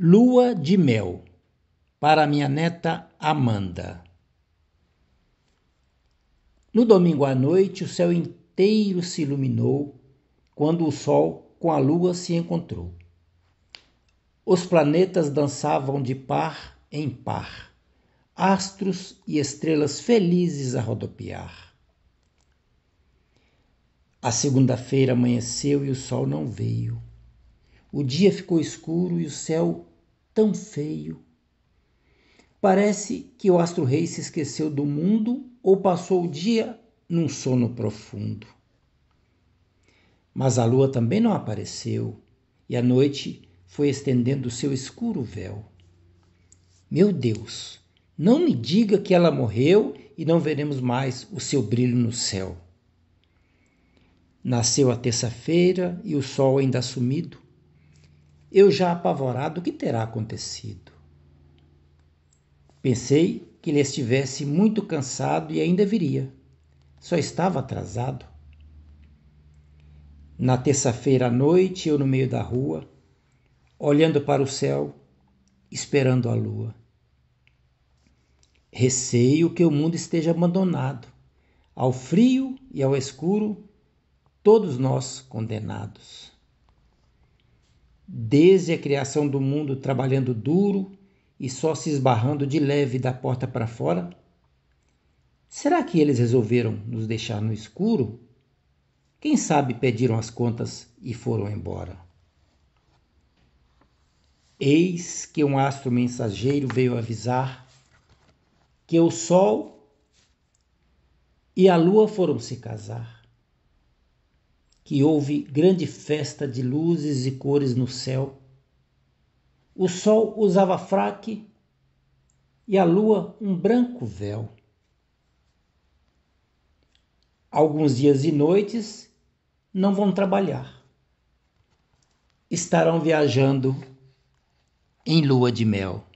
Lua de mel para minha neta Amanda. No domingo à noite, o céu inteiro se iluminou quando o sol com a lua se encontrou. Os planetas dançavam de par em par, astros e estrelas felizes a rodopiar. A segunda-feira amanheceu e o sol não veio o dia ficou escuro e o céu tão feio. Parece que o astro-rei se esqueceu do mundo ou passou o dia num sono profundo. Mas a lua também não apareceu e a noite foi estendendo seu escuro véu. Meu Deus, não me diga que ela morreu e não veremos mais o seu brilho no céu. Nasceu a terça-feira e o sol ainda sumido eu já apavorado, o que terá acontecido? Pensei que ele estivesse muito cansado e ainda viria. Só estava atrasado. Na terça-feira à noite, eu no meio da rua, olhando para o céu, esperando a lua. Receio que o mundo esteja abandonado, ao frio e ao escuro, todos nós condenados desde a criação do mundo trabalhando duro e só se esbarrando de leve da porta para fora? Será que eles resolveram nos deixar no escuro? Quem sabe pediram as contas e foram embora. Eis que um astro mensageiro veio avisar que o sol e a lua foram se casar que houve grande festa de luzes e cores no céu. O sol usava fraque e a lua um branco véu. Alguns dias e noites não vão trabalhar. Estarão viajando em lua de mel.